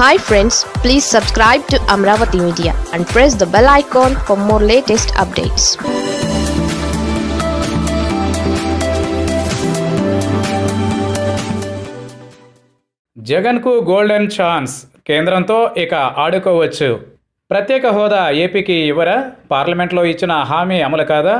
hi friends please subscribe to Amaravati media and press the bell icon for more latest updates జగన్కు golden chance కేంద్రంతో ఇక ఆడుకోవచ్చు ప్రత్యేక హోదా ఏపీకి ఇవ్వరా పార్లమెంట్లో ఇచ్చిన హామీ అమలు కాదా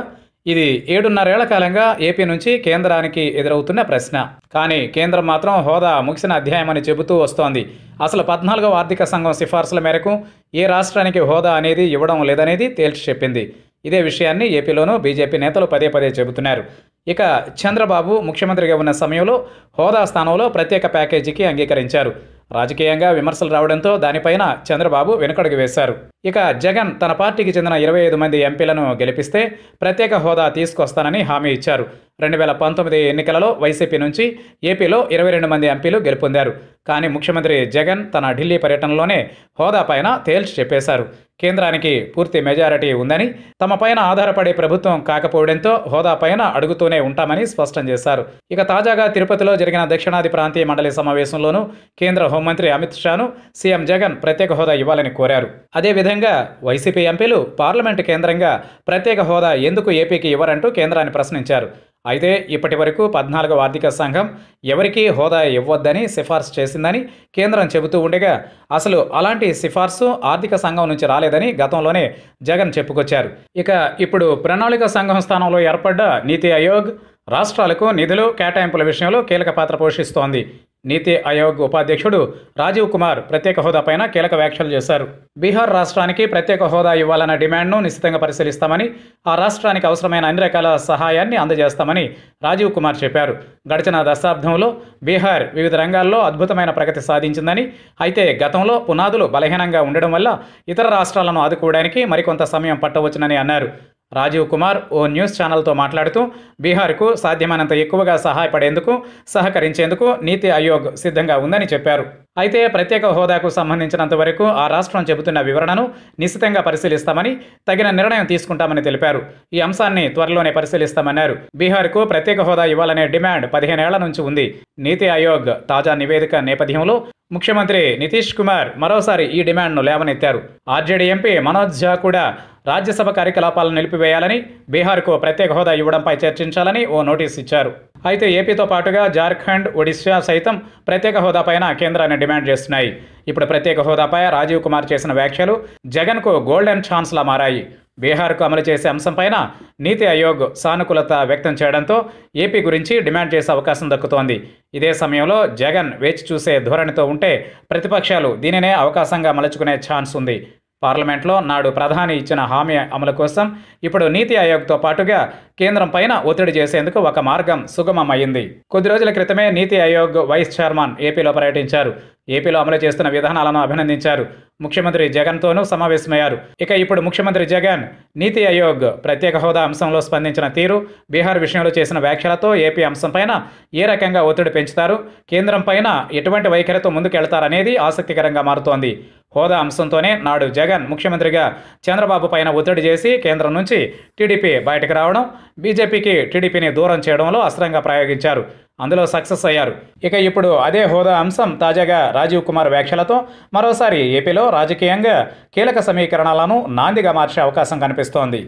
ఇది ఏడున్నరేళ్ల కాలంగా ఏపీ నుంచి కేంద్రానికి ఎదురవుతున్న ప్రశ్న కానీ కేంద్రం మాత్రం హోదా ముగిసిన అధ్యాయమని చెబుతూ వస్తోంది అసలు పద్నాలుగవ ఆర్థిక సంఘం సిఫార్సుల మేరకు ఏ రాష్ట్రానికి హోదా అనేది ఇవ్వడం లేదనేది తేల్చి చెప్పింది ఇదే విషయాన్ని ఏపీలోనూ బీజేపీ నేతలు పదే పదే చెబుతున్నారు ఇక చంద్రబాబు ముఖ్యమంత్రిగా ఉన్న సమయంలో హోదా స్థానంలో ప్రత్యేక ప్యాకేజీకి అంగీకరించారు రాజకీయంగా విమర్శలు రావడంతో దానిపైన చంద్రబాబు వెనుకడుగు వేశారు ఇక జగన్ తన పార్టీకి చెందిన ఇరవై ఐదు మంది ఎంపీలను గెలిపిస్తే ప్రత్యేక హోదా తీసుకొస్తానని హామీ ఇచ్చారు రెండు వేల పంతొమ్మిది ఎన్నికలలో వైసీపీ నుంచి ఏపీలో ఇరవై రెండు మంది ఎంపీలు గెలుపొందారు కానీ ముఖ్యమంత్రి జగన్ తన ఢిల్లీ పర్యటనలోనే హోదాపైన తేల్చి చెప్పేశారు కేంద్రానికి పూర్తి మెజారిటీ ఉందని తమపైన ఆధారపడే ప్రభుత్వం కాకపోవడంతో హోదా పైన అడుగుతూనే ఉంటామని స్పష్టం చేశారు ఇక తాజాగా తిరుపతిలో జరిగిన దక్షిణాది ప్రాంతీయ మండలి సమావేశంలోనూ కేంద్ర హోంమంత్రి అమిత్ షాను సీఎం జగన్ ప్రత్యేక హోదా ఇవ్వాలని కోరారు అదేవిధంగా వైసీపీ ఎంపీలు పార్లమెంటు కేంద్రంగా ప్రత్యేక హోదా ఎందుకు ఏపీకి ఇవ్వరంటూ కేంద్రాన్ని ప్రశ్నించారు అయితే ఇప్పటి వరకు పద్నాలుగవ ఆర్థిక సంఘం ఎవరికీ హోదా ఇవ్వొద్దని సిఫార్సు చేసిందని కేంద్రం చెబుతూ ఉండగా అసలు అలాంటి సిఫార్సు ఆర్థిక సంఘం నుంచి రాలేదని గతంలోనే జగన్ చెప్పుకొచ్చారు ఇక ఇప్పుడు ప్రణాళిక సంఘం స్థానంలో ఏర్పడ్డ నీతి ఆయోగ్ రాష్ట్రాలకు నిధులు కేటాయింపుల విషయంలో కీలక పాత్ర పోషిస్తోంది నీతి ఆయోగ్ ఉపాధ్యక్షుడు రాజీవ్ కుమార్ ప్రత్యేక హోదాపైన కీలక వ్యాఖ్యలు చేశారు బీహార్ రాష్ట్రానికి ప్రత్యేక హోదా ఇవ్వాలన్న డిమాండ్ను నిశ్చితంగా పరిశీలిస్తామని ఆ రాష్ట్రానికి అవసరమైన అన్ని రకాల సహాయాన్ని అందజేస్తామని రాజీవ్ కుమార్ చెప్పారు గడిచిన దశాబ్దంలో బీహార్ వివిధ రంగాల్లో అద్భుతమైన ప్రగతి సాధించిందని అయితే గతంలో పునాదులు బలహీనంగా ఉండడం వల్ల ఇతర రాష్ట్రాలను ఆదుకోవడానికి మరికొంత సమయం పట్టవచ్చునని అన్నారు రాజీవ్ కుమార్ ఓ న్యూస్ ఛానల్తో మాట్లాడుతూ బీహార్కు సాధ్యమైనంత ఎక్కువగా సహాయపడేందుకు సహకరించేందుకు నీతి ఆయోగ్ సిద్ధంగా ఉందని చెప్పారు అయితే ప్రత్యేక హోదాకు సంబంధించినంత వరకు ఆ రాష్ట్రం చెబుతున్న వివరణను నిశ్చితంగా పరిశీలిస్తామని తగిన నిర్ణయం తీసుకుంటామని తెలిపారు ఈ అంశాన్ని త్వరలోనే పరిశీలిస్తామన్నారు బీహార్కు ప్రత్యేక హోదా ఇవ్వాలనే డిమాండ్ పదిహేనేళ్ల నుంచి ఉంది నీతి ఆయోగ్ తాజా నివేదిక నేపథ్యంలో ముఖ్యమంత్రి నితీష్ కుమార్ మరోసారి ఈ డిమాండ్ను లేవనెత్తారు ఆర్జేడీ ఎంపీ మనోజ్ ఝా కూడా రాజ్యసభ కార్యకలాపాలను నిలిపివేయాలని బీహార్కు ప్రత్యేక హోదా ఇవ్వడంపై చర్చించాలని ఓ నోటీస్ ఇచ్చారు అయితే ఏపీతో పాటుగా జార్ఖండ్ ఒడిశా సైతం ప్రత్యేక హోదాపైన కేంద్రాన్ని డిమాండ్ చేస్తున్నాయి ఇప్పుడు ప్రత్యేక హోదాపై రాజీవ్ కుమార్ చేసిన వ్యాఖ్యలు జగన్కు గోల్డెన్ ఛాన్స్లా మారాయి బీహార్కు అమలు చేసే అంశంపైన నీతి ఆయోగ్ సానుకూలత వ్యక్తం చేయడంతో ఏపీ గురించి డిమాండ్ చేసే అవకాశం దక్కుతోంది ఇదే సమయంలో జగన్ వేచి చూసే ధోరణితో ఉంటే ప్రతిపక్షాలు దీనినే అవకాశంగా మలుచుకునే ఛాన్స్ ఉంది పార్లమెంట్లో నాడు ప్రధాని ఇచ్చిన హామీ అమలు కోసం ఇప్పుడు నీతి ఆయోగ్తో పాటుగా కేంద్రం పైన ఒత్తిడి చేసేందుకు ఒక మార్గం సుగమమైంది కొద్ది రోజుల క్రితమే నీతి ఆయోగ్ వైస్ చైర్మన్ ఏపీలో పర్యటించారు ఏపీలో అమలు చేస్తున్న విధానాలను అభినందించారు ముఖ్యమంత్రి జగన్తోనూ సమావేశమయ్యారు ఇక ఇప్పుడు ముఖ్యమంత్రి జగన్ నీతి ఆయోగ్ ప్రత్యేక హోదా అంశంలో స్పందించిన తీరు బీహార్ విషయంలో చేసిన వ్యాఖ్యలతో ఏపీ అంశంపైన ఏ రకంగా ఒత్తిడి పెంచుతారు కేంద్రం పైన ఎటువంటి వైఖరితో ముందుకెళ్తారనేది ఆసక్తికరంగా మారుతోంది హోదా అంశంతోనే నాడు జగన్ ముఖ్యమంత్రిగా చంద్రబాబు పైన ఒత్తిడి చేసి కేంద్రం నుంచి టీడీపీ బయటకు రావడం బీజేపీకి టీడీపీని దూరం చేయడంలో అస్త్రంగా ప్రయోగించారు అందులో సక్సెస్ అయ్యారు ఇక ఇప్పుడు అదే హోదా అంశం తాజాగా రాజీవ్ కుమార్ వ్యాఖ్యలతో మరోసారి ఏపీలో రాజకీయంగా కీలక సమీకరణాలను నాందిగా మార్చే అవకాశం కనిపిస్తోంది